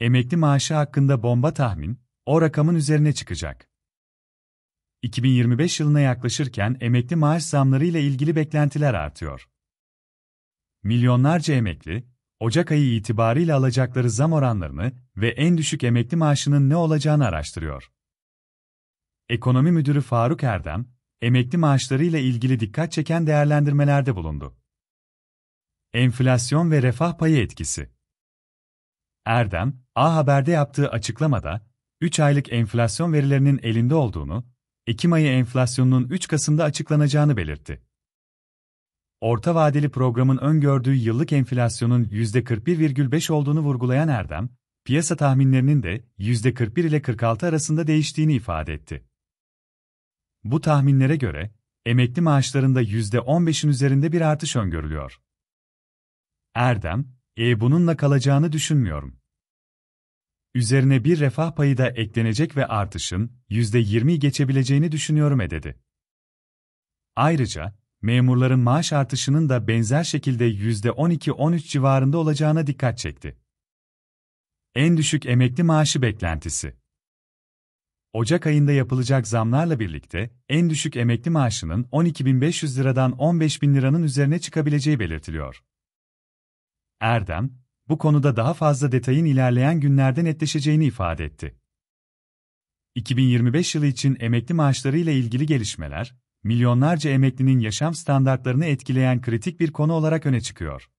Emekli maaşı hakkında bomba tahmin, o rakamın üzerine çıkacak. 2025 yılına yaklaşırken emekli maaş zamları ile ilgili beklentiler artıyor. Milyonlarca emekli, Ocak ayı itibariyle alacakları zam oranlarını ve en düşük emekli maaşının ne olacağını araştırıyor. Ekonomi Müdürü Faruk Erdem, emekli maaşlarıyla ilgili dikkat çeken değerlendirmelerde bulundu. Enflasyon ve refah payı etkisi Erdem, A Haber'de yaptığı açıklamada 3 aylık enflasyon verilerinin elinde olduğunu, Ekim ayı enflasyonunun 3 Kasım'da açıklanacağını belirtti. Orta vadeli programın öngördüğü yıllık enflasyonun %41,5 olduğunu vurgulayan Erdem, piyasa tahminlerinin de %41 ile 46 arasında değiştiğini ifade etti. Bu tahminlere göre, emekli maaşlarında %15'in üzerinde bir artış öngörülüyor. Erdem, e bununla kalacağını düşünmüyorum. Üzerine bir refah payı da eklenecek ve artışın %20 geçebileceğini düşünüyorum e dedi. Ayrıca, memurların maaş artışının da benzer şekilde %12-13 civarında olacağına dikkat çekti. En düşük emekli maaşı beklentisi Ocak ayında yapılacak zamlarla birlikte en düşük emekli maaşının 12.500 liradan 15.000 liranın üzerine çıkabileceği belirtiliyor. Erdem, bu konuda daha fazla detayın ilerleyen günlerde netleşeceğini ifade etti. 2025 yılı için emekli maaşları ile ilgili gelişmeler, milyonlarca emeklinin yaşam standartlarını etkileyen kritik bir konu olarak öne çıkıyor.